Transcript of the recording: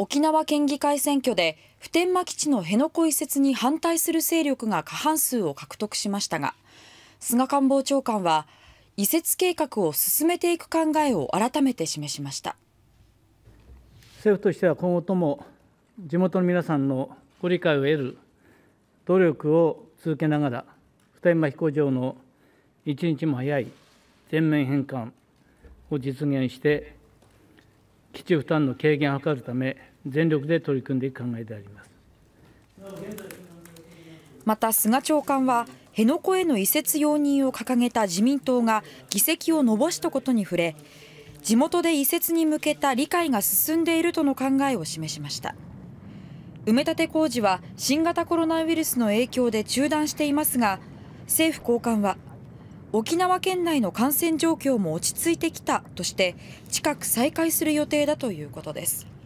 沖縄県議会選挙で普天間基地の辺野古移設に反対する勢力が過半数を獲得しましたが菅官房長官は移設計画を進めていく考えを改めて示しました政府としては今後とも地元の皆さんのご理解を得る努力を続けながら普天間飛行場の一日も早い全面返還を実現して地負担の軽減を図るため、全力で取り組んでいく考えであります。また菅長官は、辺野古への移設容認を掲げた自民党が議席を伸ばしたことに触れ、地元で移設に向けた理解が進んでいるとの考えを示しました。埋め立て工事は新型コロナウイルスの影響で中断していますが、政府高官は沖縄県内の感染状況も落ち着いてきたとして近く再開する予定だということです。